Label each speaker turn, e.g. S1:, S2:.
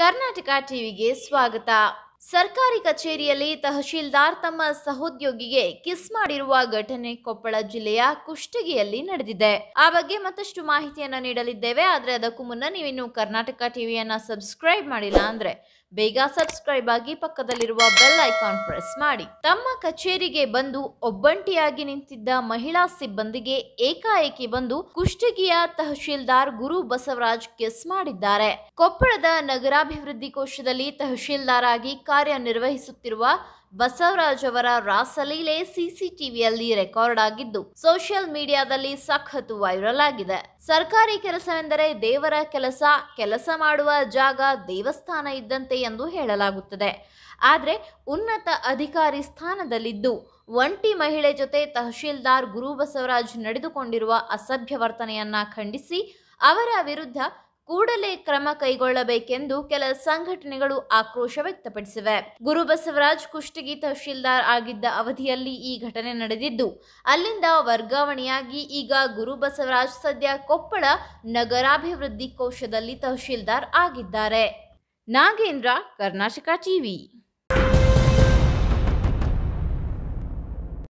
S1: ಕರ್ನಾಟಕ ಟಿವಿಗೆ ಸ್ವಾಗತ ಸರ್ಕಾರಿ ಕಚೇರಿಯಲ್ಲಿ ತಹಶೀಲ್ದಾರ್ ತಮ್ಮ ಸಹೋದ್ಯೋಗಿಗೆ ಕಿಸ್ ಮಾಡಿರುವ ಘಟನೆ ಕೊಪ್ಪಳ ಜಿಲ್ಲೆಯ ಕುಷ್ಟಗಿಯಲ್ಲಿ ನಡೆದಿದೆ ಆ ಬಗ್ಗೆ ಮತ್ತಷ್ಟು ಮಾಹಿತಿಯನ್ನ ನೀಡಲಿದ್ದೇವೆ ಆದ್ರೆ ಅದಕ್ಕೂ ಮುನ್ನ ನೀವಿನ್ನು ಕರ್ನಾಟಕ ಟಿವಿಯನ್ನ ಸಬ್ಸ್ಕ್ರೈಬ್ ಮಾಡಿಲ್ಲ ಅಂದ್ರೆ ಬೇಗ ಸಬ್ಸ್ಕ್ರೈಬ್ ಆಗಿ ಪಕ್ಕದಲ್ಲಿರುವ ಬೆಲ್ ಐಕಾನ್ ಪ್ರೆಸ್ ಮಾಡಿ ತಮ್ಮ ಕಚೇರಿಗೆ ಬಂದು ಒಬ್ಬಂಟಿಯಾಗಿ ನಿಂತಿದ್ದ ಮಹಿಳಾ ಸಿಬ್ಬಂದಿಗೆ ಏಕಾಏಕಿ ಬಂದು ಕುಷ್ಟಗಿಯ ತಹಶೀಲ್ದಾರ್ ಗುರು ಬಸವರಾಜ್ ಕಿಸ್ ಮಾಡಿದ್ದಾರೆ ಕೊಪ್ಪಳದ ನಗರಾಭಿವೃದ್ಧಿ ಕೋಶದಲ್ಲಿ ತಹಶೀಲ್ದಾರ್ ಆಗಿ ಕಾರ್ಯನಿರ್ವಹಿಸುತ್ತಿರುವ ಬಸವರಾಜ್ ಅವರ ರಾಸಲೀಲೆ ಸಿಸಿಟಿವಿಯಲ್ಲಿ ರೆಕಾರ್ಡ್ ಆಗಿದ್ದು ಸೋಷಿಯಲ್ ಮೀಡಿಯಾದಲ್ಲಿ ಸಖತ್ತು ವೈರಲ್ ಆಗಿದೆ ಸರ್ಕಾರಿ ಕೆಲಸವೆಂದರೆ ದೇವರ ಕೆಲಸ ಕೆಲಸ ಮಾಡುವ ಜಾಗ ದೇವಸ್ಥಾನ ಇದ್ದಂತೆ ಎಂದು ಹೇಳಲಾಗುತ್ತದೆ ಆದರೆ ಉನ್ನತ ಅಧಿಕಾರಿ ಸ್ಥಾನದಲ್ಲಿದ್ದು ಒಂಟಿ ಮಹಿಳೆ ಜೊತೆ ತಹಶೀಲ್ದಾರ್ ಗುರು ಬಸವರಾಜ್ ನಡೆದುಕೊಂಡಿರುವ ಅಸಭ್ಯ ವರ್ತನೆಯನ್ನ ಖಂಡಿಸಿ ಅವರ ವಿರುದ್ಧ ಕೂಡಲೇ ಕ್ರಮ ಕೈಗೊಳ್ಳಬೇಕೆಂದು ಕೆಲ ಸಂಘಟನೆಗಳು ಆಕ್ರೋಶ ವ್ಯಕ್ತಪಡಿಸಿವೆ ಗುರುಬಸವರಾಜ್ ಕುಷ್ಟಗಿ ತಹಶೀಲ್ದಾರ್ ಆಗಿದ್ದ ಅವಧಿಯಲ್ಲಿ ಈ ಘಟನೆ ನಡೆದಿದ್ದು ಅಲ್ಲಿಂದ ವರ್ಗಾವಣೆಯಾಗಿ ಈಗ ಗುರುಬಸವರಾಜ್ ಸದ್ಯ ಕೊಪ್ಪಳ ನಗರಾಭಿವೃದ್ಧಿ ಕೋಶದಲ್ಲಿ ತಹಶೀಲ್ದಾರ್ ಆಗಿದ್ದಾರೆ ನಾಗೇಂದ್ರ ಕರ್ನಾಟಕ ಟಿವಿ